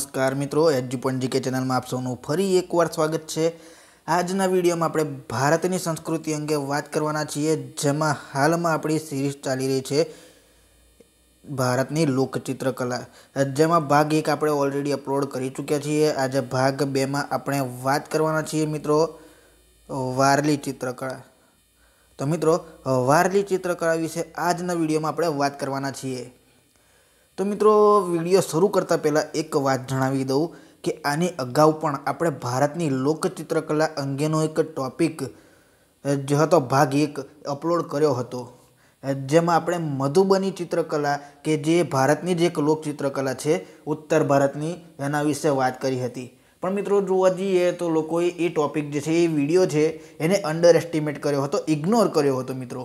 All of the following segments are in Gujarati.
નમસ્કાર મિત્રો એચજી પોઈન્ટ જીકે ચેનલમાં આપ સૌનું ફરી એકવાર સ્વાગત છે આજના વિડીયોમાં આપણે ભારતની સંસ્કૃતિ અંગે વાત કરવાના છીએ જેમાં હાલમાં આપણી સિરીઝ ચાલી રહી છે ભારતની લોકચિત્રકલા જેમાં ભાગ એક આપણે ઓલરેડી અપલોડ કરી ચૂક્યા છીએ આજે ભાગ બેમાં આપણે વાત કરવાના છીએ મિત્રો વારલી ચિત્રકળા તો મિત્રો વારલી ચિત્રકળા વિશે આજના વિડીયોમાં આપણે વાત કરવાના છીએ તો મિત્રો વિડીયો શરૂ કરતાં પહેલાં એક વાત જણાવી દઉં કે આની અગાઉ પણ આપણે ભારતની લોકચિત્રકલા અંગેનો એક ટોપિક જે હતો ભાગ એક અપલોડ કર્યો હતો જેમાં આપણે મધુબની ચિત્રકલા કે જે ભારતની જ એક લોકચિત્રકલા છે ઉત્તર ભારતની એના વિશે વાત કરી હતી પણ મિત્રો જોવા જઈએ તો લોકોએ એ ટોપિક જે છે એ વિડીયો છે એને અંડર એસ્ટિમેટ કર્યો હતો ઇગ્નોર કર્યો હતો મિત્રો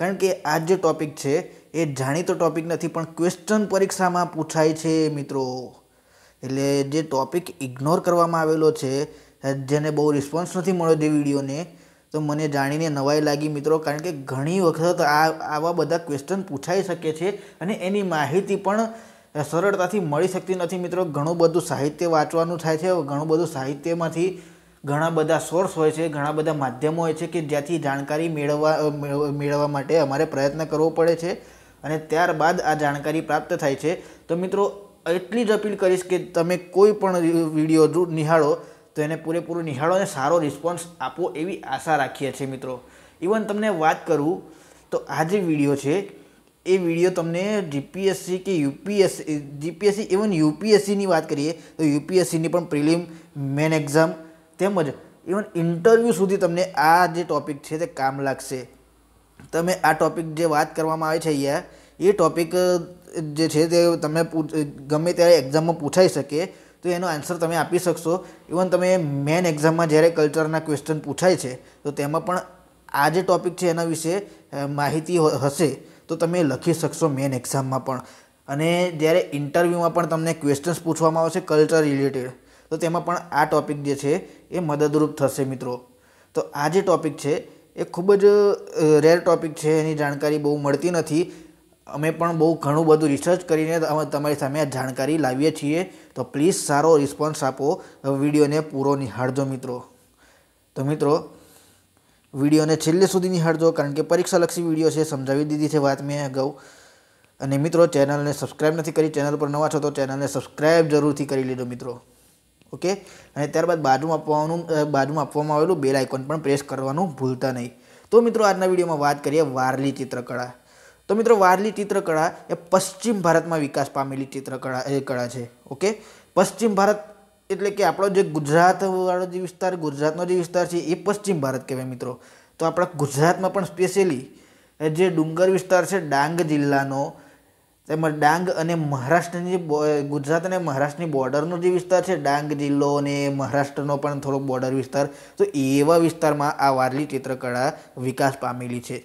કારણ કે આ જે ટોપિક છે એ જાણીતો ટોપિક નથી પણ ક્વેશ્ચન પરીક્ષામાં પૂછાય છે મિત્રો એટલે જે ટોપિક ઇગ્નોર કરવામાં આવેલો છે જેને બહુ રિસ્પોન્સ નથી મળ્યો જે વિડીયોને તો મને જાણીને નવાઈ લાગી મિત્રો કારણ કે ઘણી વખત આ આવા બધા ક્વેશ્ચન પૂછાઈ શકે છે અને એની માહિતી પણ સરળતાથી મળી શકતી નથી મિત્રો ઘણું બધું સાહિત્ય વાંચવાનું થાય છે ઘણું બધું સાહિત્યમાંથી ઘણા બધા સોર્સ હોય છે ઘણા બધા માધ્યમો હોય છે કે જ્યાંથી જાણકારી મેળવવા મેળવવા માટે અમારે પ્રયત્ન કરવો પડે છે અને ત્યારબાદ આ જાણકારી પ્રાપ્ત થાય છે તો મિત્રો એટલી જ અપીલ કરીશ કે તમે કોઈ પણ વિડીયો નિહાળો તો એને પૂરેપૂરો નિહાળો અને સારો રિસ્પોન્સ આપો એવી આશા રાખીએ છીએ મિત્રો ઇવન તમને વાત કરું તો આ જે વિડીયો છે એ વિડીયો તમને જીપીએસસી કે યુપીએસસી જીપીએસસી ઇવન યુપીએસસીની વાત કરીએ તો યુપીએસસીની પણ પ્રિલિમ મેન એક્ઝામ તેમજ ઇવન ઇન્ટરવ્યૂ સુધી તમને આ જે ટૉપિક છે તે કામ લાગશે તમે આ ટોપિક જે વાત કરવામાં આવે છે અહીંયા એ ટોપિક જે છે તે તમે ગમે ત્યારે એક્ઝામમાં પૂછાઈ શકે તો એનો આન્સર તમે આપી શકશો ઇવન તમે મેન એક્ઝામમાં જ્યારે કલ્ચરના ક્વેશ્ચન પૂછાય છે તો તેમાં પણ આ જે ટોપિક છે એના વિશે માહિતી હશે તો તમે લખી શકશો મેન એક્ઝામમાં પણ અને જ્યારે ઇન્ટરવ્યૂમાં પણ તમને ક્વેશ્ચન્સ પૂછવામાં આવશે કલ્ચર રિલેટેડ તો તેમાં પણ આ ટોપિક જે છે એ મદદરૂપ થશે મિત્રો તો આ જે ટોપિક છે એ ખૂબ જ રેર ટૉપિક છે એની જાણકારી બહુ મળતી નથી અમે પણ બહુ ઘણું બધું રિસર્ચ કરીને અમે તમારી સામે આ જાણકારી લાવીએ છીએ તો પ્લીઝ સારો રિસ્પોન્સ આપો વિડીયોને પૂરો નિહાળજો મિત્રો તો મિત્રો વિડીયોને છેલ્લે સુધી નિહાળજો કારણ કે પરીક્ષાલક્ષી વિડીયો છે સમજાવી દીધી છે વાત મેં અગાઉ અને મિત્રો ચેનલને સબસ્ક્રાઇબ નથી કરી ચેનલ પર નવા છો તો ચેનલને સબસ્ક્રાઇબ જરૂરથી કરી લીધો મિત્રો ઓકે અને ત્યારબાદ બાજુમાં આપવાનું બાજુમાં આપવામાં આવેલું બેલ આઇકોન પણ પ્રેસ કરવાનું ભૂલતા નહીં તો મિત્રો આજના વિડીયોમાં વાત કરીએ વારલી ચિત્રકળા તો મિત્રો વારલી ચિત્રકળા એ પશ્ચિમ ભારતમાં વિકાસ પામેલી ચિત્રકળા એ કળા છે ઓકે પશ્ચિમ ભારત એટલે કે આપણો જે ગુજરાતવાળો જે વિસ્તાર ગુજરાતનો જે વિસ્તાર છે એ પશ્ચિમ ભારત કહેવાય મિત્રો તો આપણા ગુજરાતમાં પણ સ્પેશિયલી જે ડુંગર વિસ્તાર છે ડાંગ જિલ્લાનો તેમજ ડાંગ અને મહારાષ્ટ્રની ગુજરાત અને મહારાષ્ટ્રની બોર્ડરનો જે વિસ્તાર છે ડાંગ જિલ્લો અને મહારાષ્ટ્રનો પણ થોડો બોર્ડર વિસ્તાર તો એવા વિસ્તારમાં આ વારલી ચિત્રકળા વિકાસ પામેલી છે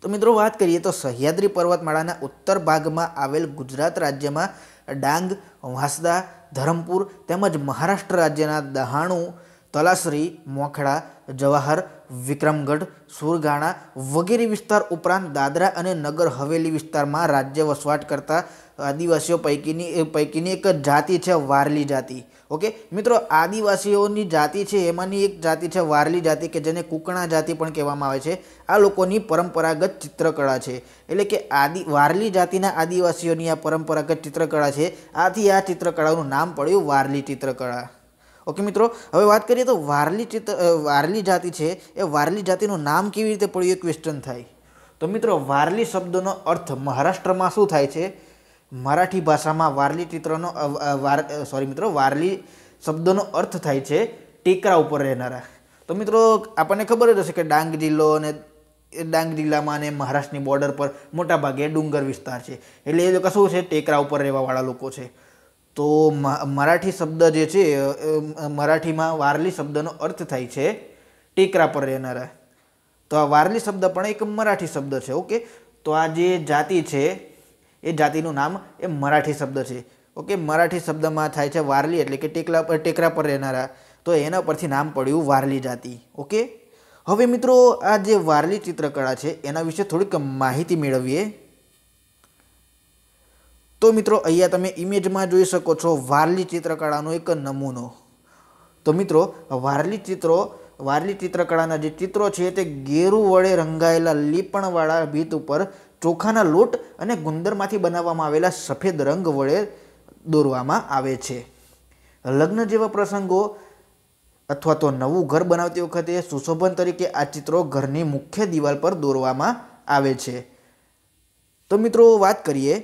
તો મિત્રો વાત કરીએ તો સહ્યાદ્રી પર્વતમાળાના ઉત્તર ભાગમાં આવેલ ગુજરાત રાજ્યમાં ડાંગ વાંસદા ધરમપુર તેમજ મહારાષ્ટ્ર રાજ્યના દહાણું તલાસરી મોખડા જવાહર વિક્રમગઢ સુરગાણા વગેરે વિસ્તાર ઉપરાંત દાદરા અને નગર હવેલી વિસ્તારમાં રાજ્ય વસવાટ કરતા આદિવાસીઓ પૈકીની પૈકીની એક જાતિ છે વારલી જાતિ ઓકે મિત્રો આદિવાસીઓની જાતિ છે એમાંની એક જાતિ છે વારલી જાતિ કે જેને કુકણા જાતિ પણ કહેવામાં આવે છે આ લોકોની પરંપરાગત ચિત્રકળા છે એટલે કે આદિ વારલી જાતિના આદિવાસીઓની આ પરંપરાગત ચિત્રકળા છે આથી આ ચિત્રકળાનું નામ પડ્યું વારલી ચિત્રકળા ઓકે મિત્રો હવે વાત કરીએ તો વારલી ચિત્ર વારલી જાતિ છે એ વારલી જાતિનું નામ કેવી રીતે પડ્યું એ ક્વેશ્ચન થાય તો મિત્રો વારલી શબ્દનો અર્થ મહારાષ્ટ્રમાં શું થાય છે મરાઠી ભાષામાં વારલી ચિત્રનો વાર સોરી મિત્રો વારલી શબ્દનો અર્થ થાય છે ટેકરા ઉપર રહેનારા તો મિત્રો આપણને ખબર જ હશે કે ડાંગ જિલ્લો અને ડાંગ જિલ્લામાં અને મહારાષ્ટ્રની બોર્ડર પર મોટાભાગે ડુંગર વિસ્તાર છે એટલે એ લોકો શું છે ટેકરા ઉપર રહેવાવાળા લોકો છે તો મરાઠી શબ્દ જે છે મરાઠીમાં વારલી શબ્દનો અર્થ થાય છે ટેકરા પર રહેનારા તો આ વારલી શબ્દ પણ એક મરાઠી શબ્દ છે ઓકે તો આ જે જાતિ છે એ જાતિનું નામ એ મરાઠી શબ્દ છે ઓકે મરાઠી શબ્દમાં થાય છે વારલી એટલે કે ટેકલા પર ટેકરા પર રહેનારા તો એના પરથી નામ પડ્યું વારલી જાતિ ઓકે હવે મિત્રો આ જે વારલી ચિત્રકળા છે એના વિશે થોડીક માહિતી મેળવીએ તો મિત્રો અહીંયા તમે ઇમેજમાં જોઈ શકો છો વારલી ચિત્રકળાનો એક નમૂનો તો મિત્રો વારલી ચિત્રો વારલી ચિત્રકળાના જે ચિત્રો છે તે ગેરુ વડે રંગાયેલા લીપણવાળા ભીત ઉપર ચોખાના લોટ અને ગુંદરમાંથી બનાવવામાં આવેલા સફેદ રંગ વડે દોરવામાં આવે છે લગ્ન જેવા પ્રસંગો અથવા તો નવું ઘર બનાવતી વખતે સુશોભન તરીકે આ ચિત્રો ઘરની મુખ્ય દિવાલ પર દોરવામાં આવે છે તો મિત્રો વાત કરીએ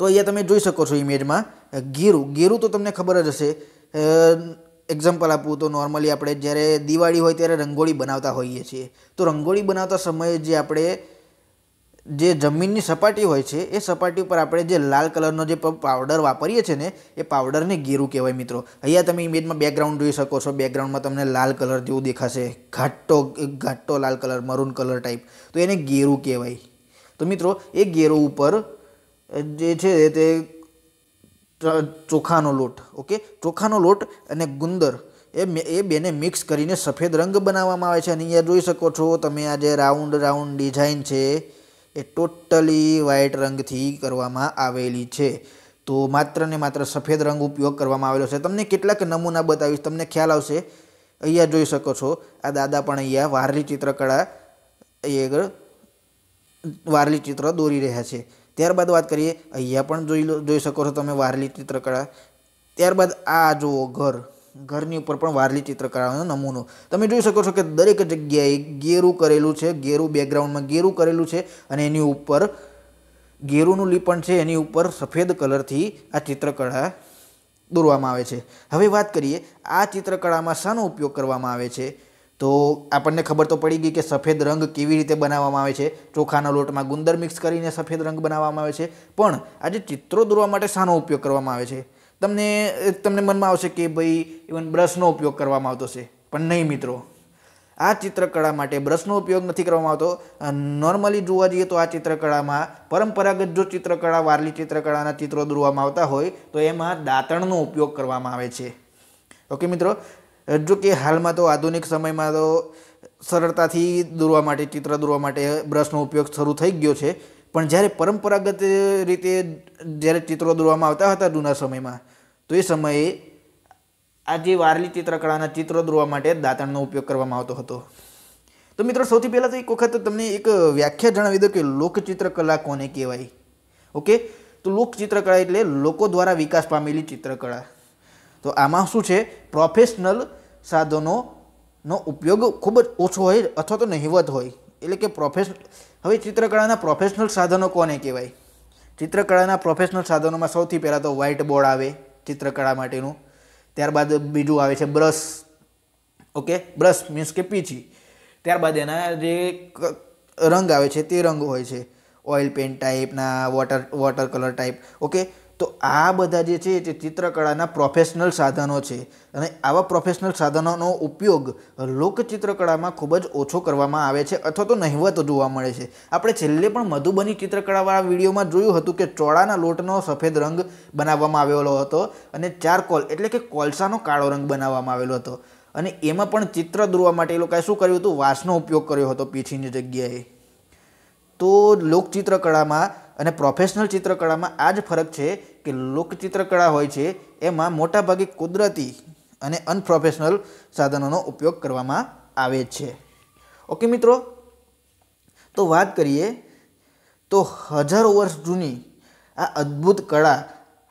તો અહીંયા તમે જોઈ શકો છો ઇમેજમાં ગીરું ગીરું તો તમને ખબર જ હશે એક્ઝામ્પલ આપવું તો નોર્મલી આપણે જ્યારે દિવાળી હોય ત્યારે રંગોળી બનાવતા હોઈએ છીએ તો રંગોળી બનાવતા સમયે જે આપણે જે જમીનની સપાટી હોય છે એ સપાટી ઉપર આપણે જે લાલ કલરનો જે પાવડર વાપરીએ છીએ ને એ પાવડરને ગીરું કહેવાય મિત્રો અહીંયા તમે ઇમેજમાં બેકગ્રાઉન્ડ જોઈ શકો છો બેકગ્રાઉન્ડમાં તમને લાલ કલર જેવું દેખાશે ઘાટો ઘાટો લાલ કલર મરૂન કલર ટાઈપ તો એને ગેરું કહેવાય તો મિત્રો એ ગેરું ઉપર જે છે તે ચોખાનો લોટ ઓકે ચોખાનો લોટ અને ગુંદર એ એ બેને મિક્સ કરીને સફેદ રંગ બનાવવામાં આવે છે અને અહીંયા જોઈ શકો છો તમે આ જે રાઉન્ડ રાઉન્ડ ડિઝાઇન છે એ ટોટલી વ્હાઇટ રંગથી કરવામાં આવેલી છે તો માત્ર ને માત્ર સફેદ રંગ ઉપયોગ કરવામાં આવેલો છે તમને કેટલાક નમૂના બતાવીશ તમને ખ્યાલ આવશે અહીંયા જોઈ શકો છો આ દાદા પણ અહીંયા વારલી ચિત્રકળા એ આગળ વારલી ચિત્ર દોરી રહ્યા છે ત્યારબાદ વાત કરીએ અહીંયા પણ જોઈ લો જોઈ શકો છો તમે વારલી ચિત્રકળા ત્યારબાદ આ જુઓ ઘર ઘરની ઉપર પણ વારલી ચિત્રકળાનો નમૂનો તમે જોઈ શકો છો કે દરેક જગ્યાએ ગેરું કરેલું છે ગેરું બેકગ્રાઉન્ડમાં ગેરું કરેલું છે અને એની ઉપર ગેરુનું લીપણ છે એની ઉપર સફેદ કલરથી આ ચિત્રકળા દોરવામાં આવે છે હવે વાત કરીએ આ ચિત્રકળામાં શાનો ઉપયોગ કરવામાં આવે છે તો આપણને ખબર તો પડી ગઈ કે સફેદ રંગ કેવી રીતે બનાવવામાં આવે છે ચોખાના લોટમાં ગુંદર મિક્સ કરીને સફેદ રંગ બનાવવામાં આવે છે પણ આજે ચિત્રો દોરવા માટે શાનો ઉપયોગ કરવામાં આવે છે તમને તમને મનમાં આવશે કે ભાઈ ઇવન બ્રશનો ઉપયોગ કરવામાં આવતો છે પણ નહીં મિત્રો આ ચિત્રકળા માટે બ્રશનો ઉપયોગ નથી કરવામાં આવતો નોર્મલી જોવા જઈએ તો આ ચિત્રકળામાં પરંપરાગત જો ચિત્રકળા વારલી ચિત્રકળાના ચિત્રો દોરવામાં આવતા હોય તો એમાં દાંતણનો ઉપયોગ કરવામાં આવે છે ઓકે મિત્રો જો કે હાલમાં તો આધુનિક સમયમાં તો સરળતાથી દોરવા માટે ચિત્ર દોરવા માટે બ્રશનો ઉપયોગ શરૂ થઈ ગયો છે પણ જ્યારે પરંપરાગત રીતે જ્યારે ચિત્રો દોરવામાં આવતા હતા જૂના સમયમાં તો એ સમયે આજે વારલી ચિત્રકળાના ચિત્રો દોરવા માટે દાંતણનો ઉપયોગ કરવામાં આવતો હતો તો મિત્રો સૌથી પહેલાં તો એક વખત તમને એક વ્યાખ્યા જણાવી દો કે લોકચિત્રકલા કોને કહેવાય ઓકે તો લોકચિત્રકળા એટલે લોકો દ્વારા વિકાસ પામેલી ચિત્રકળા તો આમાં શું છે પ્રોફેશનલ સાધનોનો ઉપયોગ ખૂબ જ ઓછો હોય અથવા તો નહિવત હોય એટલે કે પ્રોફેશ હવે ચિત્રકળાના પ્રોફેશનલ સાધનો કોને કહેવાય ચિત્રકળાના પ્રોફેશનલ સાધનોમાં સૌથી પહેલાં તો વ્હાઇટ બોર્ડ આવે ચિત્રકળા માટેનું ત્યારબાદ બીજું આવે છે બ્રશ ઓકે બ્રશ મીન્સ કે પીછી ત્યારબાદ એના જે રંગ આવે છે તે રંગ હોય છે ઓઇલ પેન્ટ ટાઈપના water water colour type okay તો આ બધા જે છે તે ચિત્રકળાના પ્રોફેશનલ સાધનો છે અને આવા પ્રોફેશનલ સાધનોનો ઉપયોગ લોકચિત્રકળામાં ખૂબ જ ઓછો કરવામાં આવે છે અથવા તો નહિવત જોવા મળે છે આપણે છેલ્લે પણ મધુબની ચિત્રકળાવાળા વિડીયોમાં જોયું હતું કે ચોળાના લોટનો સફેદ રંગ બનાવવામાં આવેલો હતો અને ચારકોલ એટલે કે કોલસાનો કાળો રંગ બનાવવામાં આવેલો હતો અને એમાં પણ ચિત્ર દોરવા માટે એ લોકોએ શું કર્યું હતું વાંસનો ઉપયોગ કર્યો હતો પીછીની જગ્યાએ તો લોકચિત્રકળામાં અને પ્રોફેશનલ ચિત્રકળામાં આ જ ફરક છે કે લોકચિત્રકળા હોય છે એમાં મોટાભાગે કુદરતી અને અનપ્રોફેશનલ સાધનોનો ઉપયોગ કરવામાં આવે છે ઓકે મિત્રો તો વાત કરીએ તો હજારો વર્ષ જૂની આ અદ્ભુત કળા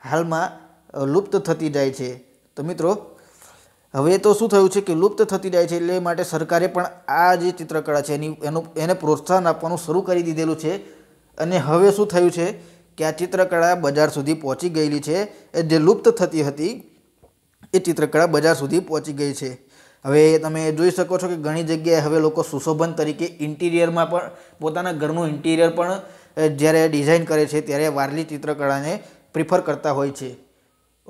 હાલમાં લુપ્ત થતી જાય છે તો મિત્રો હવે તો શું થયું છે કે લુપ્ત થતી જાય છે એટલે માટે સરકારે પણ આ જે ચિત્રકળા છે એની એનું એને પ્રોત્સાહન આપવાનું શરૂ કરી દીધેલું છે અને હવે શું થયું છે કે આ ચિત્રકળા બજાર સુધી પહોંચી ગયેલી છે એ જે લુપ્ત થતી હતી એ ચિત્રકળા બજાર સુધી પહોંચી ગઈ છે હવે તમે જોઈ શકો છો કે ઘણી જગ્યાએ હવે લોકો સુશોભન તરીકે ઇન્ટિરિયરમાં પણ પોતાના ઘરનું ઇન્ટિરિયર પણ જ્યારે ડિઝાઇન કરે છે ત્યારે વારલી ચિત્રકળાને પ્રિફર કરતા હોય છે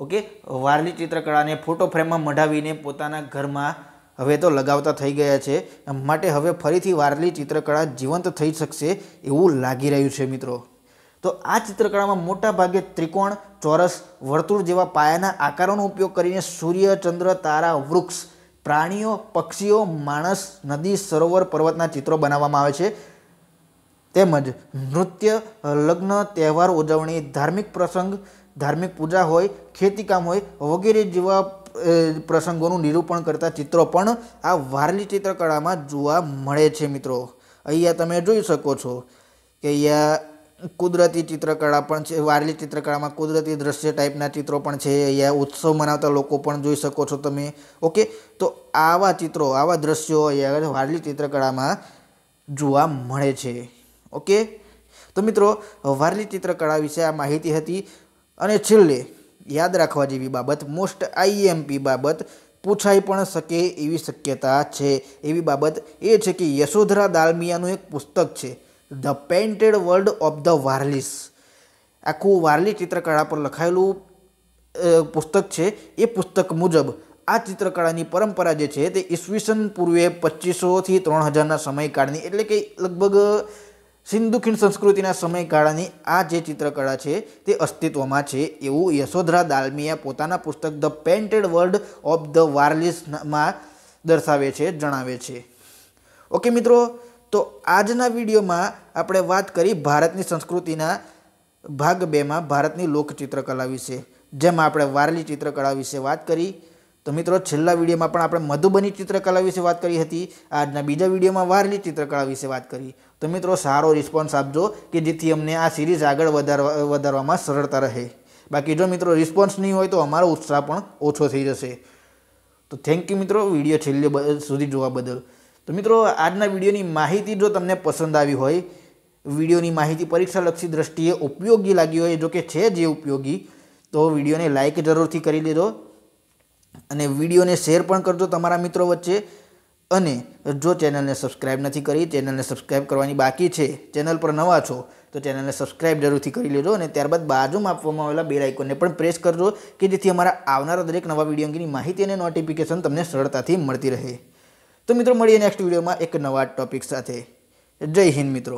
ઓકે વારલી ચિત્રકળાને ફોટો ફ્રેમમાં મઢાવીને પોતાના ઘરમાં હવે તો લગાવતા થઈ ગયા છે માટે હવે ફરીથી વારલી ચિત્રકળા જીવંત થઈ શકશે એવું લાગી રહ્યું છે મિત્રો તો આ ચિત્રકળામાં મોટા ભાગે ત્રિકોણ ચોરસ વર્તુળ જેવા પાયાના આકારોનો ઉપયોગ કરીને સૂર્ય ચંદ્ર તારા વૃક્ષ પ્રાણીઓ પક્ષીઓ માણસ નદી સરોવર પર્વતના ચિત્રો બનાવવામાં આવે છે તેમજ નૃત્ય લગ્ન તહેવાર ઉજવણી ધાર્મિક પ્રસંગ ધાર્મિક પૂજા હોય ખેતીકામ હોય વગેરે જેવા પ્રસંગોનું નિરૂપણ કરતા ચિત્રો પણ આ વારલી ચિત્રકળામાં જોવા મળે છે મિત્રો અહીંયા તમે જોઈ શકો છો કે અહીંયા કુદરતી ચિત્રકળા પણ છે વારલી ચિત્રકળામાં કુદરતી દ્રશ્ય ટાઈપના ચિત્રો પણ છે અહીંયા ઉત્સવ મનાવતા લોકો પણ જોઈ શકો છો તમે ઓકે તો આવા ચિત્રો આવા દ્રશ્યો અહીંયા વારલી ચિત્રકળામાં જોવા મળે છે ઓકે તો મિત્રો વારલી ચિત્રકળા વિશે આ માહિતી હતી અને છેલ્લે યાદ રાખવા જેવી બાબત મોસ્ટ આઈએમપી બાબત પૂછાઈ પણ શકે એવી શક્યતા છે એવી બાબત એ છે કે યશોધરા દાલમિયાનું એક પુસ્તક છે the painted world of the Warlis આખું વારલી ચિત્રકળા પર લખાયેલું પુસ્તક છે એ પુસ્તક મુજબ આ ચિત્રકળાની પરંપરા જે છે તે ઈસવીસન પૂર્વે પચીસોથી ત્રણ હજારના સમયકાળની એટલે કે લગભગ સિંધુ ખીણ સંસ્કૃતિના સમયગાળાની આ જે ચિત્રકળા છે તે અસ્તિત્વમાં છે એવું યશોધરા દાલમીએ પોતાના પુસ્તક the painted world of the વાર્લિસમાં દર્શાવે છે જણાવે છે ઓકે મિત્રો તો આજના વિડીયોમાં આપણે વાત કરી ભારતની સંસ્કૃતિના ભાગ બેમાં ભારતની લોકચિત્રકલા વિશે જેમાં આપણે વારલી ચિત્રકળા વિશે વાત કરી તો મિત્રો છેલ્લા વિડીયોમાં પણ આપણે મધુબની ચિત્રકલા વિશે વાત કરી હતી આજના બીજા વિડીયોમાં વારલી ચિત્રકળા વિશે વાત કરી તો મિત્રો સારો રિસ્પોન્સ આપજો કે જેથી અમને આ સિરીઝ આગળ વધારવા વધારવામાં સરળતા રહે બાકી જો મિત્રો રિસ્પોન્સ નહીં હોય તો અમારો ઉત્સાહ પણ ઓછો થઈ જશે તો થેન્ક યુ મિત્રો વિડીયો છેલ્લે સુધી જોવા બદલ તો મિત્રો આજના વિડીયોની માહિતી જો તમને પસંદ આવી હોય વિડીયોની માહિતી પરીક્ષાલક્ષી દ્રષ્ટિએ ઉપયોગી લાગી હોય જો કે છે જે ઉપયોગી તો વિડીયોને લાઇક જરૂરથી કરી દેજો અને વિડીયોને શેર પણ કરજો તમારા મિત્રો વચ્ચે અને જો ચેનલને સબસ્ક્રાઇબ નથી કરી ચેનલને સબસ્ક્રાઇબ કરવાની બાકી છે ચેનલ પર નવા છો તો ચેનલને સબસ્ક્રાઇબ જરૂરથી કરી લેજો અને ત્યારબાદ બાજુમાં આપવામાં આવેલા બેલ આઇકોનને પણ પ્રેસ કરજો કે જેથી અમારા આવનારા દરેક નવા વિડીયો અંગેની માહિતી અને નોટિફિકેશન તમને સરળતાથી મળતી રહે તો મિત્રો મળીએ નેક્સ્ટ વિડીયોમાં એક નવા ટોપિક સાથે જય હિન્દ મિત્રો